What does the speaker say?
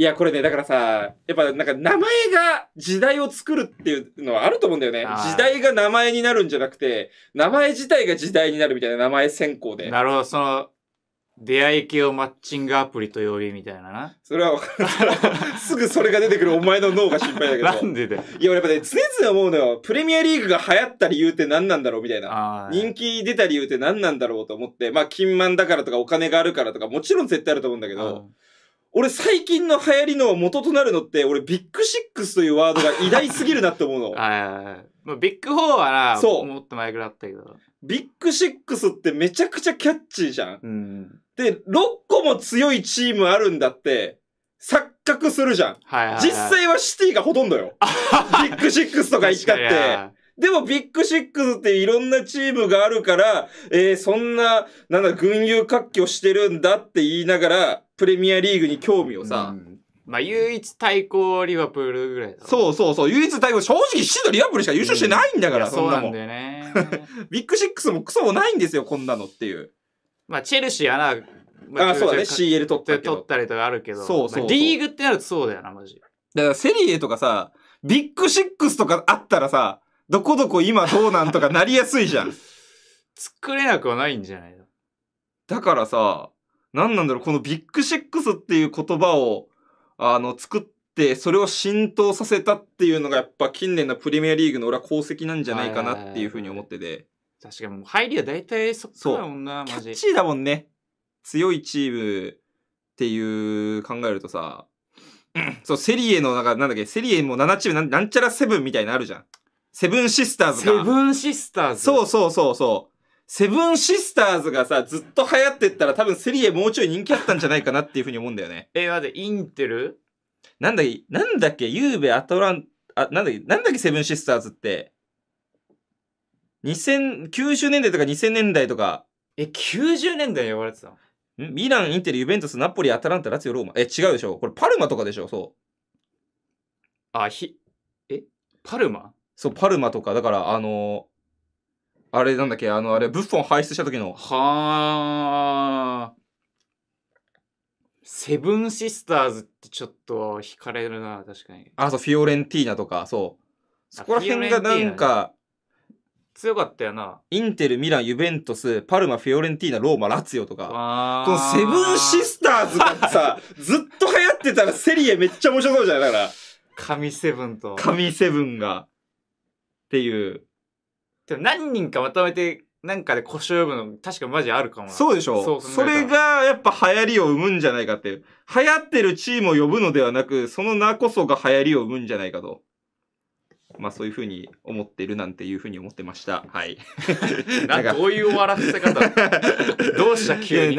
いや、これね、だからさ、やっぱなんか名前が時代を作るっていうのはあると思うんだよね。時代が名前になるんじゃなくて、名前自体が時代になるみたいな名前選考で。なるほど、その、出会い系をマッチングアプリと呼びみたいなな。それは分かる。すぐそれが出てくるお前の脳が心配だけど。なんでだよ。いや、俺やっぱね、常々思うのよ。プレミアリーグが流行った理由って何なんだろうみたいな。人気出た理由って何なんだろうと思って、まあ、金満だからとかお金があるからとか、もちろん絶対あると思うんだけど、うん俺最近の流行りの元となるのって、俺ビッグシックスというワードが偉大すぎるなって思うの。はいはいはい。ビッグ4はな、そうもっと前くらいだったけど。ビッグシックスってめちゃくちゃキャッチーじゃん。うん。で、6個も強いチームあるんだって、錯覚するじゃん。はいはい、はい。実際はシティがほとんどよ。ビッグシックスとか行っって。でもビッグシックスっていろんなチームがあるから、えー、そんな、なんだ、群雄割拠してるんだって言いながら、プレミアリーグに興味をさ、うんまあ、唯一対抗リバプールぐらいだそうそうそう。唯一対抗、正直シードリバプールしか優勝してないんだから、うん、そんなもん。そうなんだよね。ビッグシックスもクソもないんですよ、こんなのっていう。まあ、チェルシーはな、まあ、あそうだね、CL 取ったり。取ったりとかあるけど。そうそう、まあ、リーグってなるとそうだよな、マジ。だからセリエとかさ、ビッグシックスとかあったらさ、どこどこ今どうなんとかなりやすいじゃん。作れなくはないんじゃないのだからさ、なんなんだろう、このビッグシックスっていう言葉を、あの、作って、それを浸透させたっていうのが、やっぱ近年のプレミアリーグの俺は功績なんじゃないかなっていうふうに思ってて。確かにもう入りは大体そっかだもんな、マジ。キャッチーだもんね。強いチームっていう考えるとさ、そう、セリエの、なんか、なんだっけ、セリエも7チームなん、なんちゃらセブンみたいなのあるじゃん。セブンシスターズセブンシスターズ。そうそうそうそう。セブンシスターズがさ、ずっと流行ってったら多分セリエもうちょい人気あったんじゃないかなっていうふうに思うんだよね。え、待って、インテルなんだっけ、なんだっけ、ゆうべアトラン、あ、なんだっけ、なんだっけセブンシスターズって。2000、90年代とか2000年代とか、え、90年代に呼ばれてたのミラン、インテル、ユベントス、ナポリ、アタランタ、ラツヨ、ローマ。え、違うでしょこれパルマとかでしょそう。あ、ひ、えパルマそう、パルマとか、だから、あの、あれなんだっけ、あの、あれ、ブッフォン輩出した時の、はあ。セブンシスターズってちょっと惹かれるな、確かに。あ、そう、フィオレンティーナとか、そう。そこら辺がなんか、強かったよな。インテル、ミラン、ユベントス、パルマ、フィオレンティーナ、ローマ、ラツィオとか。このセブンシスターズがさ、ずっと流行ってたらセリエめっちゃ面白そうじゃないだから。神セブンと。神セブンが。っていう。でも何人かまとめて、なんかで腰を呼ぶの、確かマジあるかもそうでしょそうそれがやっぱ流行りを生むんじゃないかっていう。流行ってるチームを呼ぶのではなく、その名こそが流行りを生むんじゃないかと。まあそういうふうに思ってるなんていうふうに思ってました。はい。なんかどういう終わらせ方 どうした急に。